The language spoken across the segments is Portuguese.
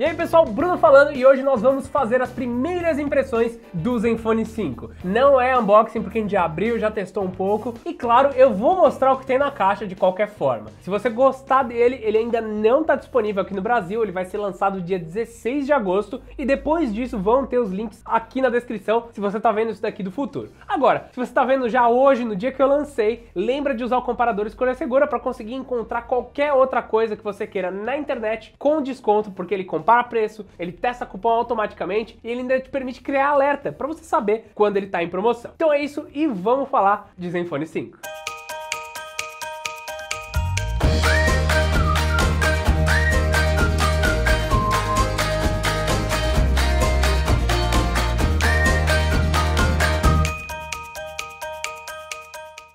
E aí pessoal, Bruno falando e hoje nós vamos fazer as primeiras impressões do Zenfone 5. Não é unboxing porque a gente já abriu, já testou um pouco e claro, eu vou mostrar o que tem na caixa de qualquer forma. Se você gostar dele, ele ainda não está disponível aqui no Brasil, ele vai ser lançado dia 16 de agosto e depois disso vão ter os links aqui na descrição se você está vendo isso daqui do futuro. Agora, se você está vendo já hoje, no dia que eu lancei, lembra de usar o comparador escolha segura para conseguir encontrar qualquer outra coisa que você queira na internet com desconto porque ele compara compara preço, ele testa cupom automaticamente e ele ainda te permite criar alerta para você saber quando ele está em promoção. Então é isso e vamos falar de Zenfone 5.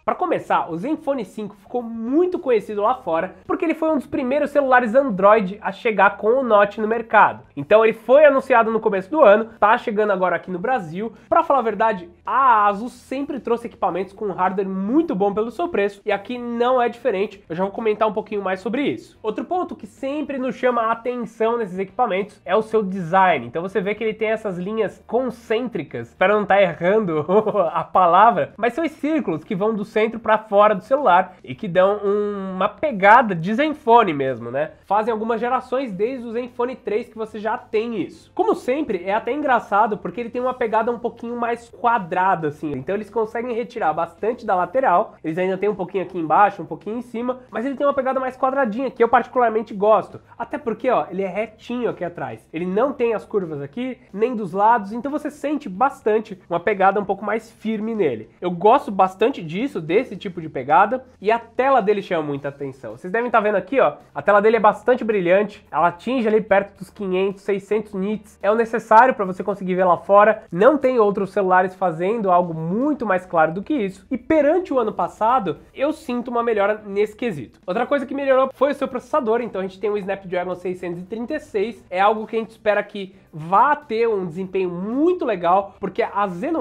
Para começar, o Zenfone 5 ficou muito conhecido lá fora porque ele foi um dos primeiros celulares Android a chegar com o Note no mercado. Então ele foi anunciado no começo do ano, tá chegando agora aqui no Brasil. Para falar a verdade, a ASUS sempre trouxe equipamentos com um hardware muito bom pelo seu preço e aqui não é diferente. Eu já vou comentar um pouquinho mais sobre isso. Outro ponto que sempre nos chama a atenção nesses equipamentos é o seu design. Então você vê que ele tem essas linhas concêntricas, para não estar tá errando a palavra, mas são os círculos que vão do centro para fora do celular e que dão um, uma pegada de Zenfone mesmo, né? Fazem algumas gerações desde o Zenfone 3 que você já tem isso. Como sempre, é até engraçado porque ele tem uma pegada um pouquinho mais quadrada assim. Então eles conseguem retirar bastante da lateral. Eles ainda tem um pouquinho aqui embaixo, um pouquinho em cima, mas ele tem uma pegada mais quadradinha que eu particularmente gosto. Até porque, ó, ele é retinho aqui atrás. Ele não tem as curvas aqui, nem dos lados, então você sente bastante uma pegada um pouco mais firme nele. Eu gosto bastante disso, desse tipo de pegada e a tela dele chama muita atenção. Vocês devem estar tá vendo aqui, ó, a tela dele é bastante brilhante, ela atinge ali perto dos 500, 600 nits, é o necessário para você conseguir ver lá fora. Não tem outros celulares fazendo algo muito mais claro do que isso. E perante o ano passado, eu sinto uma melhora nesse quesito. Outra coisa que melhorou foi o seu processador, então a gente tem um Snapdragon 636, é algo que a gente espera que vá ter um desempenho muito legal, porque a zenui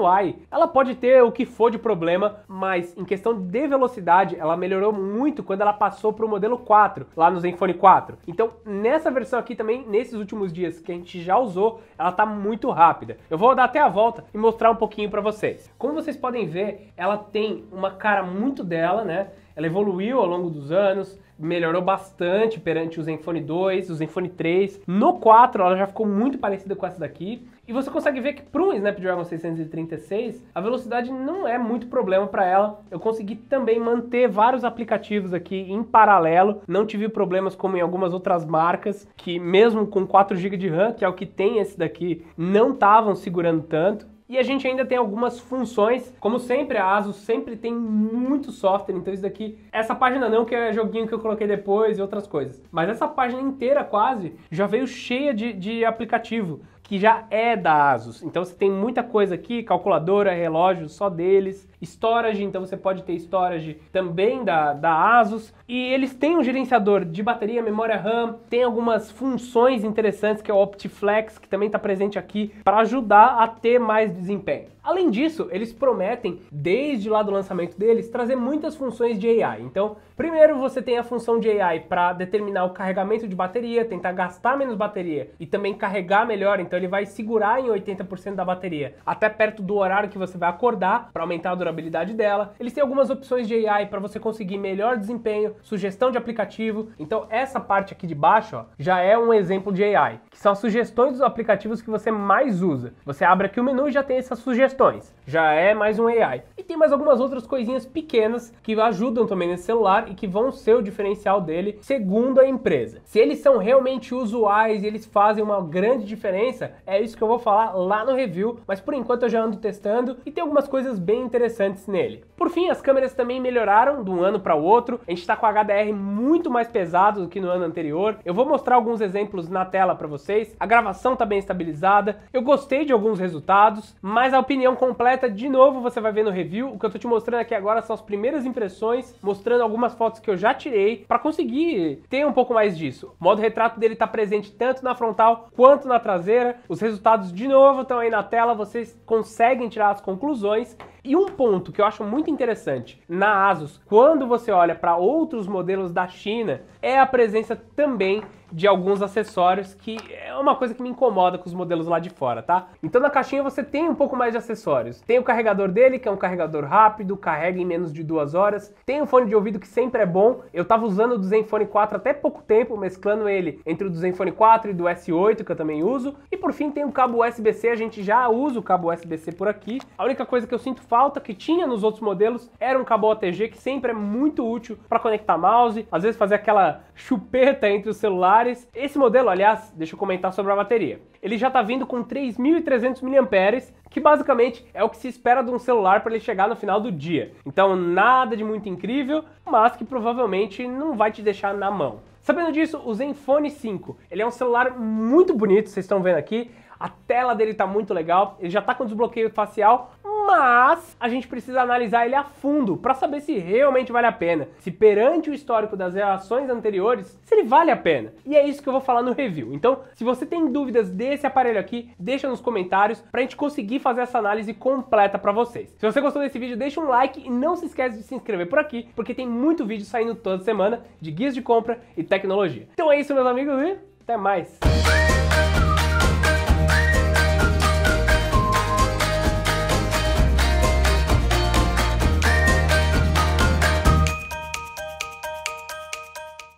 ela pode ter o que for de problema, mas em questão questão de velocidade, ela melhorou muito quando ela passou para o modelo 4, lá no Zenfone 4. Então, nessa versão aqui também, nesses últimos dias que a gente já usou, ela está muito rápida. Eu vou dar até a volta e mostrar um pouquinho para vocês. Como vocês podem ver, ela tem uma cara muito dela, né? Ela evoluiu ao longo dos anos, melhorou bastante perante o Zenfone 2, o Zenfone 3. No 4 ela já ficou muito parecida com essa daqui. E você consegue ver que para um Snapdragon 636, a velocidade não é muito problema para ela. Eu consegui também manter vários aplicativos aqui em paralelo, não tive problemas como em algumas outras marcas que mesmo com 4 GB de RAM, que é o que tem esse daqui, não estavam segurando tanto. E a gente ainda tem algumas funções. Como sempre, a ASUS sempre tem muito software, então isso daqui, essa página não, que é joguinho que eu coloquei depois e outras coisas. Mas essa página inteira quase já veio cheia de, de aplicativo que já é da ASUS. Então você tem muita coisa aqui, calculadora, relógio só deles, storage, então você pode ter storage também da, da Asus. E eles têm um gerenciador de bateria, memória RAM, tem algumas funções interessantes que é o OptiFlex, que também está presente aqui, para ajudar a ter mais desempenho. Além disso, eles prometem, desde lá do lançamento deles, trazer muitas funções de AI. Então, primeiro você tem a função de AI para determinar o carregamento de bateria, tentar gastar menos bateria e também carregar melhor, então ele vai segurar em 80% da bateria, até perto do horário que você vai acordar, para aumentar a durabilidade dela. Eles têm algumas opções de AI para você conseguir melhor desempenho, sugestão de aplicativo. Então essa parte aqui de baixo ó, já é um exemplo de AI, que são as sugestões dos aplicativos que você mais usa. Você abre aqui o menu e já tem essas sugestões. Já é mais um AI. E tem mais algumas outras coisinhas pequenas que ajudam também nesse celular e que vão ser o diferencial dele, segundo a empresa. Se eles são realmente usuais e eles fazem uma grande diferença, é isso que eu vou falar lá no review, mas por enquanto eu já ando testando e tem algumas coisas bem interessantes interessantes nele. Por fim, as câmeras também melhoraram de um ano para o outro. A gente está com HDR muito mais pesado do que no ano anterior. Eu vou mostrar alguns exemplos na tela para vocês. A gravação está bem estabilizada. Eu gostei de alguns resultados, mas a opinião completa, de novo, você vai ver no review. O que eu estou te mostrando aqui agora são as primeiras impressões, mostrando algumas fotos que eu já tirei para conseguir ter um pouco mais disso. O modo retrato dele está presente tanto na frontal quanto na traseira. Os resultados, de novo, estão aí na tela. Vocês conseguem tirar as conclusões. E um ponto que eu acho muito interessante na Asus, quando você olha para outros modelos da China, é a presença também de alguns acessórios, que é uma coisa que me incomoda com os modelos lá de fora, tá? Então na caixinha você tem um pouco mais de acessórios. Tem o carregador dele, que é um carregador rápido, carrega em menos de duas horas. Tem o fone de ouvido, que sempre é bom. Eu tava usando o Zenfone 4 até pouco tempo, mesclando ele entre o do Zenfone 4 e do S8, que eu também uso. E por fim tem o cabo USB-C, a gente já usa o cabo USB-C por aqui. A única coisa que eu sinto falta, que tinha nos outros modelos, era um cabo OTG, que sempre é muito útil para conectar mouse, às vezes fazer aquela chupeta entre os celulares esse modelo, aliás, deixa eu comentar sobre a bateria. Ele já está vindo com 3.300 mAh, que basicamente é o que se espera de um celular para ele chegar no final do dia. Então nada de muito incrível, mas que provavelmente não vai te deixar na mão. Sabendo disso, o Zenfone 5, ele é um celular muito bonito, vocês estão vendo aqui, a tela dele está muito legal, ele já está com desbloqueio facial, mas a gente precisa analisar ele a fundo para saber se realmente vale a pena, se perante o histórico das reações anteriores, se ele vale a pena. E é isso que eu vou falar no review. Então, se você tem dúvidas desse aparelho aqui, deixa nos comentários para a gente conseguir fazer essa análise completa para vocês. Se você gostou desse vídeo, deixa um like e não se esquece de se inscrever por aqui, porque tem muito vídeo saindo toda semana de guias de compra e tecnologia. Então é isso, meus amigos, e até mais!